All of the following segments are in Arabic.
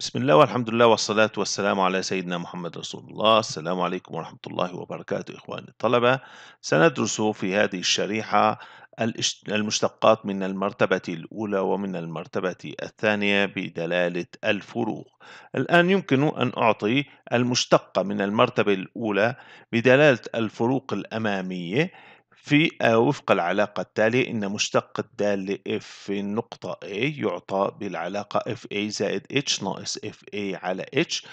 بسم الله والحمد لله والصلاة والسلام على سيدنا محمد رسول الله السلام عليكم ورحمة الله وبركاته إخواني الطلبة سندرس في هذه الشريحة المشتقات من المرتبة الأولى ومن المرتبة الثانية بدلالة الفروق الآن يمكن أن أعطي المشتقة من المرتبة الأولى بدلالة الفروق الأمامية في آه، وفق العلاقة التالية إن مشتق الدال ل F في النقطة A يعطى بالعلاقة FA زائد H ناقص FA على H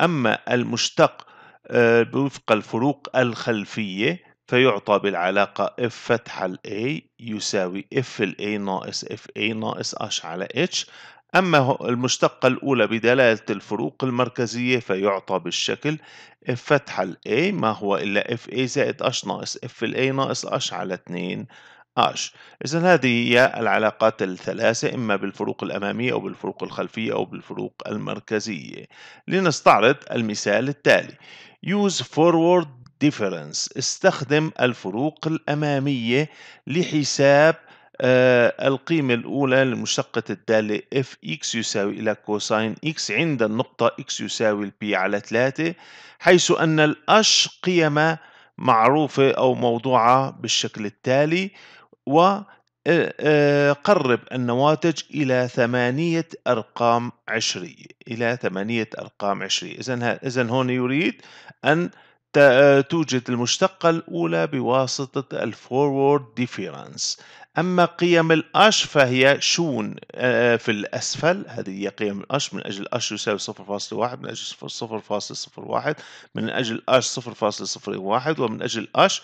أما المشتق آه، وفق الفروق الخلفية فيعطى بالعلاقة F فتح A يساوي F A ناقص F A ناقص H على H أما المشتقة الأولى بدلالة الفروق المركزية فيعطى بالشكل فتحة الـ A ما هو إلا F A زائد H ناقص F الـ A ناقص H على 2 H إذا هذه هي العلاقات الثلاثة إما بالفروق الأمامية أو بالفروق الخلفية أو بالفروق المركزية لنستعرض المثال التالي Use forward difference استخدم الفروق الأمامية لحساب آه، القيمة الأولى لمشتقة الدالة اف x يساوي إلى كوساين x عند النقطة x يساوي البي على 3 حيث أن الأش قيمة معروفة أو موضوعة بالشكل التالي وقرب آه، آه، النواتج إلى ثمانية أرقام عشرية إلى ثمانية أرقام عشرية إذن إذا هون يريد أن توجد المشتقة الأولى بواسطة الفورورد ديفيرنس أما قيم الأش فهي شون آه، آه، في الأسفل هذه هي قيم الأش من أجل الأش يساوي 0.1 من أجل 0.01 من أجل أش 0.01 ومن أجل أش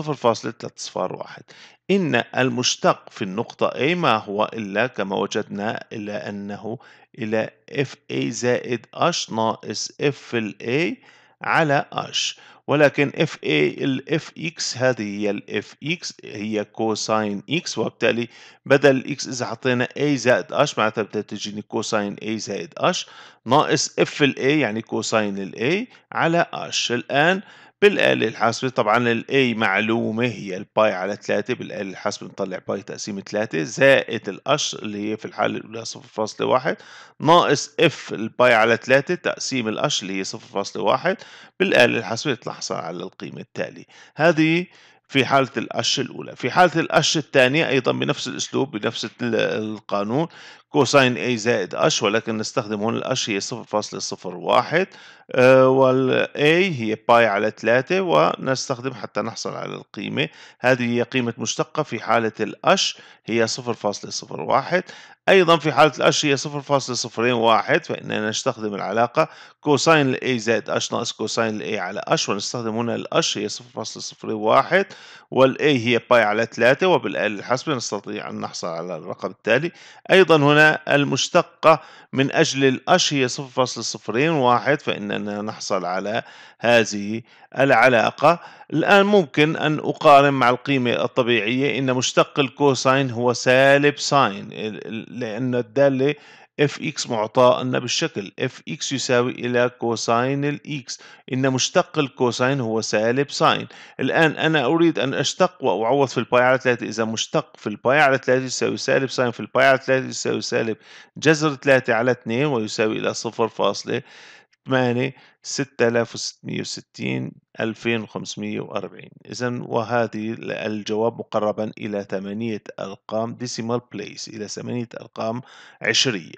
0.301 إن المشتق في النقطة A ما هو إلا كما وجدنا إلا أنه إلى FA زائد أش ناقص F في ال A على أش ولكن اف اي الاف اكس هذه هي الاف اكس هي كوساين اكس وبالتالي بدل اكس اذا حطينا اي زائد اش معناتها بتجيني كوساين اي زائد اش ناقص اف الاي يعني كوساين الاي على اش الان آه بالآلة الحاسبة طبعا الاي معلومة هي الباي على 3 بالآلة الحاسبة بنطلع باي تقسيم 3 زائد الأش اللي هي في الحالة الأولى 0.1 ناقص اف الباي على 3 تقسيم الأش اللي هي 0.1 بالآلة الحاسبة تحصل على القيمة التالية هذه في حالة الأش الأولى في حالة الأش الثانية أيضا بنفس الأسلوب بنفس القانون كوساين اي زائد أش ولكن نستخدم هون الأش هي 0.01 آه، والاي هي باي على 3 ونستخدم حتى نحصل على القيمة هذه هي قيمة مشتقة في حالة الأش هي 0.01 أيضا في حالة الأش هي 0.01 فإننا نستخدم العلاقة كوساين الاي زائد أش ناقص كوساين الاي على أش ونستخدم هنا الأش هي 0.01 والاي هي باي على 3 وبالآلة الحاسبة نستطيع أن نحصل على الرقم التالي أيضا هنا المشتقة من أجل الأش هي 0.01 فإننا نحصل على هذه العلاقة الآن ممكن أن أقارن مع القيمة الطبيعية إن مشتق الكوساين هو سالب ساين لأن الدالة اف اكس معطاه لنا بالشكل اف اكس يساوي الى كوساين الاكس ان مشتق الكوساين هو سالب ساين الان انا اريد ان اشتق واعوض في الباي على 3 اذا مشتق في الباي على 3 يساوي سالب ساين في الباي على 3 يساوي سالب جذر 3 على 2 ويساوي الى 0.3 8 6660 2540 إذا وهذه الجواب مقربا إلى ثمانية أرقام ديسيمال بليس إلى ثمانية أرقام عشرية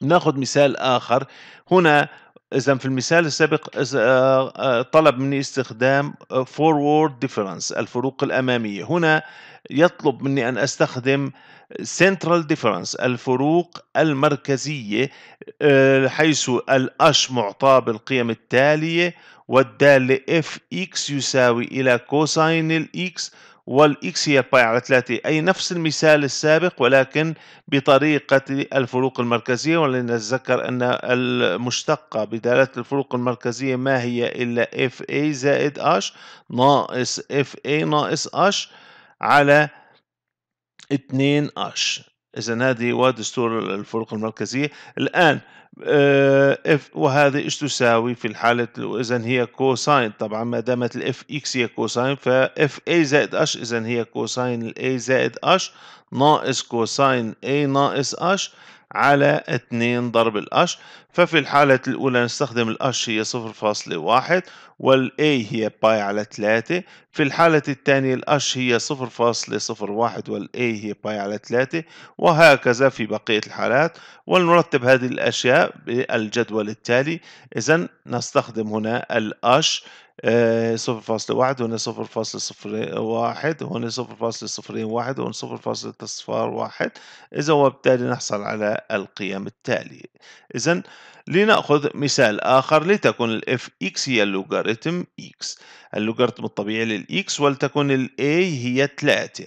ناخذ مثال آخر هنا إذا في المثال السابق آه، آه، طلب مني استخدام آه، forward difference الفروق الأمامية هنا يطلب مني أن أستخدم سنترال ديفرنس الفروق المركزية آه، حيث الأش معطى بالقيم التالية والدالة اف اكس يساوي إلى كوساين الاكس والاكس هي باي على 3 أي نفس المثال السابق ولكن بطريقة الفروق المركزية ولنتذكر أن المشتقة بدالة الفروق المركزية ما هي إلا اف اي زائد اش ناقص اف اي ناقص اش على 2 اش اذا هذه دستور الفروق المركزيه الان اف آه، وهذه ايش تساوي في الحاله اذا هي كوساين طبعا ما دامت الاف اكس هي كوساين فاف اي زائد اش اذا هي كوساين الاي زائد اش ناقص كوساين اي ناقص اش على 2 ضرب الأش ففي الحالة الأولى نستخدم الأش هي 0.1 والاي هي باي على 3 في الحالة الثانية الأش هي 0.01 والاي هي باي على 3 وهكذا في بقية الحالات ولنرتب هذه الأشياء بالجدول التالي إذا نستخدم هنا الأش آه، صفر فاصلة واحد هنا صفر صفر فاصلة واحد هنا صفر صفر فاصلة صفرين واحد هنا فاصلة صفر واحد إذا وبالتالي نحصل على القيم التالية إذا لنأخذ مثال آخر لتكن الاف اكس هي اللوغاريتم اكس اللوغاريتم الطبيعي للاكس ولتكن الاي هي 3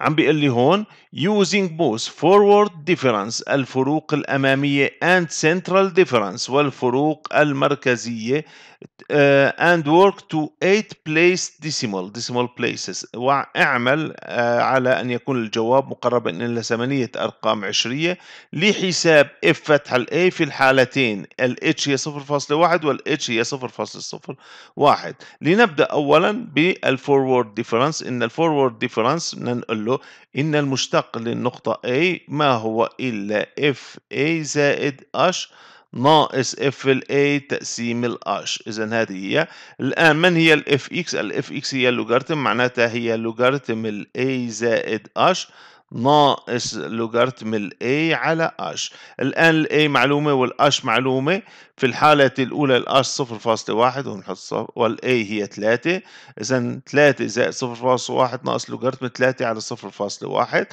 عم بيقول لي هون using both forward difference الفروق الأمامية and central difference والفروق المركزية uh, and work to eight place decimal decimal places واعمل uh, على أن يكون الجواب مقربا إلى ثمانية أرقام عشرية لحساب F فتح ال A في الحالتين ال H هي 0.1 وال H هي 0.01 لنبدأ أولا بالforward difference إن الforward difference بدنا نقول له إن المشترك ننتقل للنقطة A ما هو إلا F A زائد H ناقص ال A تقسيم ال H اذا هذه هي الان من هي F X ال F X هي اللوغاريتم معناتها هي ال A زائد H ناقص ال A على H الان ال A معلومه H معلومه في الحالة الأولى R 0.1 ونحط صفر A هي 3 إذا 3 زائد 0.1 ناقص لوغاريتم 3 على 0.1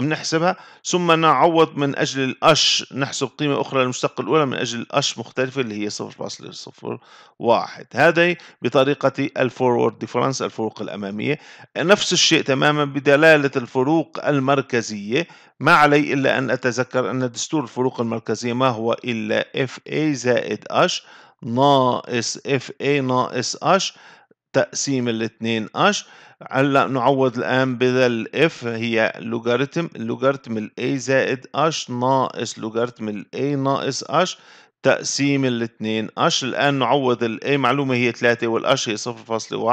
بنحسبها ثم نعوض من أجل الأش نحسب قيمة أخرى للمشتق الأولى من أجل الأش مختلفة اللي هي 0.01 هذه بطريقة الفورورد ديفرنس الفروق الأمامية نفس الشيء تماما بدلالة الفروق المركزية ما علي إلا أن أتذكر أن دستور الفروق المركزية ما هو إلا FA زائد H ناقص FA ناقص H تقسيم الاثنين H هلا نعوض الآن بدل F هي لوغاريتم لوغاريتم ال A زائد H ناقص لوغاريتم ال A ناقص H تقسيم الاثنين اش الآن نعوض الاي معلومة هي 3 والاش هي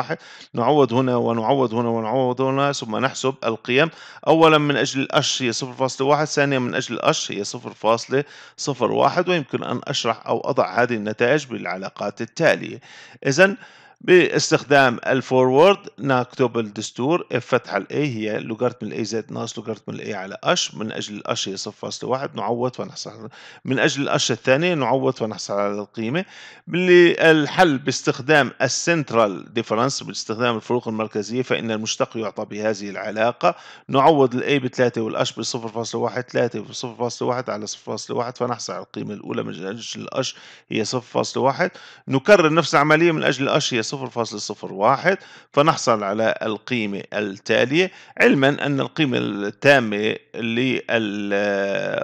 0.1 نعوض هنا ونعوض هنا ونعوض هنا ثم نحسب القيم أولا من أجل الاش هي 0.1 ثانيا من أجل الاش هي 0.01 ويمكن أن أشرح أو أضع هذه النتائج بالعلاقات التالية إذا باستخدام الفورورد نكتب الدستور اف الاي هي لوغاريتم الاي زائد ناقص لوغاريتم الاي على اش من اجل الاش هي صفر فاصلة واحد نعوض ونحصل من اجل الاش الثانية نعوض ونحصل على القيمة باللي الحل باستخدام السنترال ديفرنس باستخدام الفروق المركزية فإن المشتق يعطى بهذه العلاقة نعوض الاي بثلاثة والاش بصفر فاصلة واحد ثلاثة بصفر فاصلة واحد على صفر فاصلة واحد فنحصل على القيمة الأولى من أجل الاش هي صفر فاصلة واحد نكرر نفس العملية من أجل الاش هي 0.01 فنحصل على القيمة التالية علما أن القيمة التامة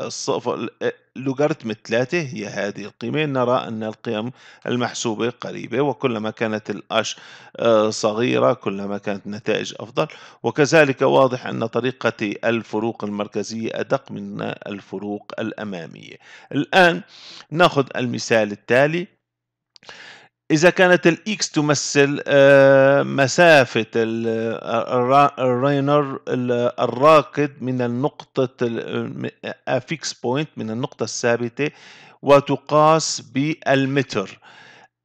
للصفر لوغاريتم 3 هي هذه القيمة نرى أن القيم المحسوبة قريبة وكلما كانت الأش آه، صغيرة كلما كانت النتائج أفضل وكذلك واضح أن طريقة الفروق المركزية أدق من الفروق الأمامية الآن نأخذ المثال التالي اذا كانت الاكس تمثل آه، مسافه آه، الرينر الراقد من النقطه فيكس بوينت آه، من النقطه الثابته وتقاس بالمتر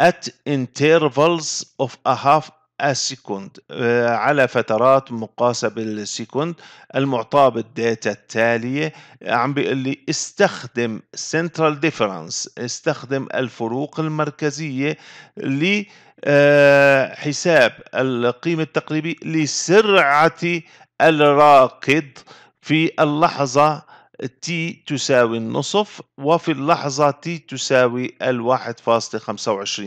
at intervals of a half السكند آه، على فترات مقاسة بالسكند المعطاة بالداتا التالية عم بيقول لي استخدم سنترال ديفرنس استخدم الفروق المركزية لحساب آه، القيمة التقريبية لسرعة الراكد في اللحظة t تساوي النصف وفي اللحظة t تساوي خمسة 1.25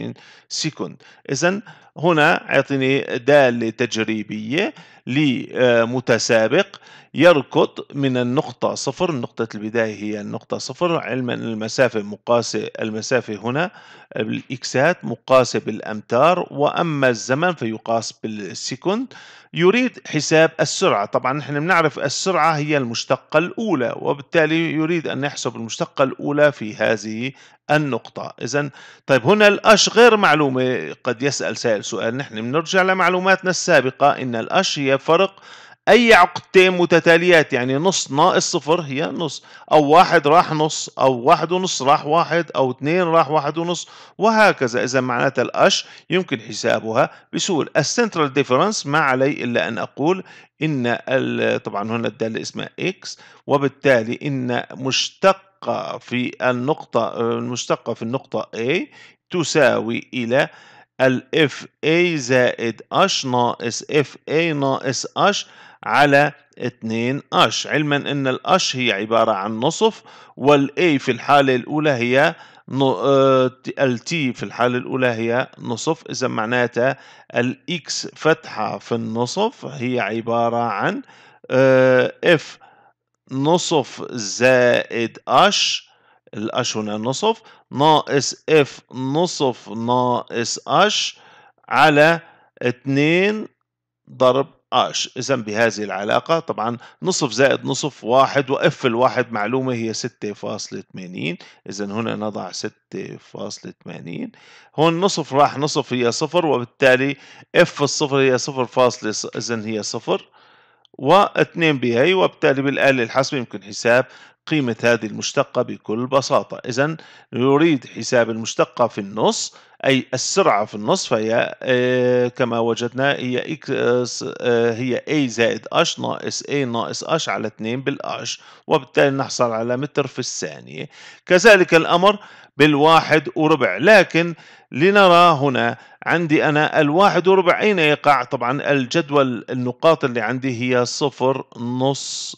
سكند إذا هنا أعطيني دالة تجريبية لمتسابق يركض من النقطة صفر نقطة البداية هي النقطة صفر علما أن المسافة مقاسة المسافة هنا بالإكسات مقاسة بالأمتار وأما الزمن فيقاس بالسكند يريد حساب السرعة طبعا نحن بنعرف السرعة هي المشتقة الأولى وبالتالي يريد أن يحسب المشتقة الأولى في هذه النقطة إذا طيب هنا الأش غير معلومة قد يسأل سائل سؤال نحن بنرجع لمعلوماتنا السابقة إن الأش هي فرق أي عقدتين متتاليات يعني نص ناقص صفر هي نص أو واحد راح نص أو واحد ونص راح واحد أو اثنين راح واحد ونص وهكذا إذا معناتها الأش يمكن حسابها بسهولة السنترال ديفرنس ما علي إلا أن أقول إن طبعا هنا الدالة اسمها إكس وبالتالي إن مشتقة في النقطة المشتقة في النقطة A تساوي إلى الاف اي زائد اش ناقص اف اي ناقص اش على 2 اش علما ان الاش هي عبارة عن نصف والاي في الحالة الاولى هي آه، التي في الحالة الأولى هي نصف إذا معناتها الإكس فتحة في النصف هي عبارة عن اف آه، نصف زائد اش الاش هنا نصف ناقص اف نصف ناقص اش على 2 ضرب آش اذا بهذه العلاقه طبعا نصف زائد نصف واحد واف الواحد معلومه هي 6.80 اذا هنا نضع 6.80 هون نصف راح نصف هي صفر وبالتالي اف الصفر هي صفر فاصلة اذا هي صفر واثنين بهي وبالتالي بالآلة الحاسبة يمكن حساب قيمة هذه المشتقة بكل بساطة إذا يريد حساب المشتقة في النص أي السرعة في النصف هي آه، كما وجدنا هي إكس آه، آه، هي A زائد H ناقص A ناقص H على 2 بالH وبالتالي نحصل على متر في الثانية كذلك الأمر بالواحد وربع لكن لنرى هنا عندي أنا الواحد وربع أين يقع طبعا الجدول النقاط اللي عندي هي صفر نص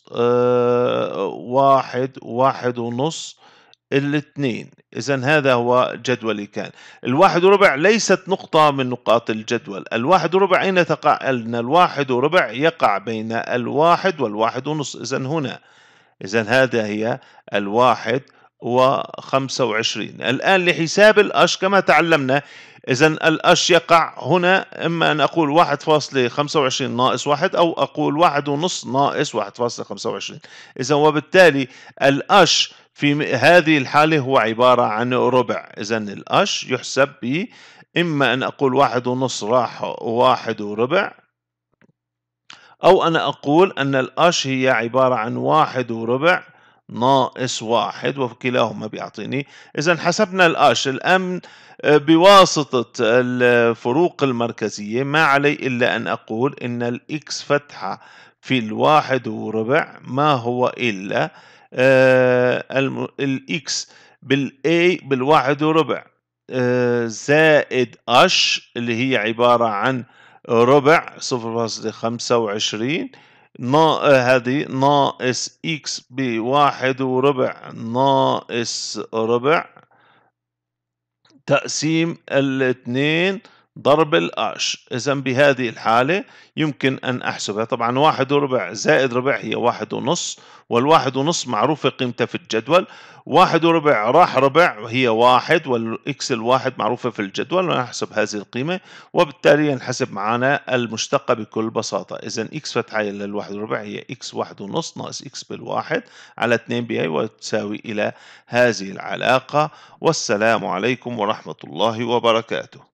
واحد واحد ونص الاثنين إذا هذا هو جدولي كان الواحد وربع ليست نقطة من نقاط الجدول الواحد وربع أين تقع أن الواحد وربع يقع بين الواحد والواحد ونص إذا هنا إذا هذا هي الواحد وخمسة وعشرين الآن لحساب الأش كما تعلمنا إذا الأش يقع هنا إما أن أقول واحد فاصلة خمسة وعشرين ناقص واحد أو أقول واحد ونص ناقص واحد فاصلة خمسة وعشرين إذا وبالتالي الأش في هذه الحالة هو عبارة عن ربع إذا الأش يحسب ب إما أن أقول واحد ونص راح واحد وربع أو أنا أقول أن الأش هي عبارة عن واحد وربع ناقص واحد وكلاهما بيعطيني إذا حسبنا الأش الآن آه، بواسطة الفروق المركزية ما علي إلا أن أقول إن الإكس فتحة في الواحد وربع ما هو إلا آه، الاكس بالاي بالواحد وربع آه، زائد اش اللي هي عبارة عن ربع صفر فاصلة خمسة وعشرين هذه ناقص اكس بواحد وربع ناقص ربع تقسيم الاثنين ضرب الاش إذا بهذه الحالة يمكن أن أحسبها طبعا واحد وربع زائد ربع هي واحد ونص والواحد ونص معروفة قيمتها في الجدول واحد وربع راح ربع وهي واحد والإكس الواحد معروفة في الجدول ونحسب هذه القيمة وبالتالي ينحسب معنا المشتقة بكل بساطة إذا إكس فتحة للواحد وربع هي إكس واحد ونص ناقص إكس بالواحد على 2 بي وتساوي إلى هذه العلاقة والسلام عليكم ورحمة الله وبركاته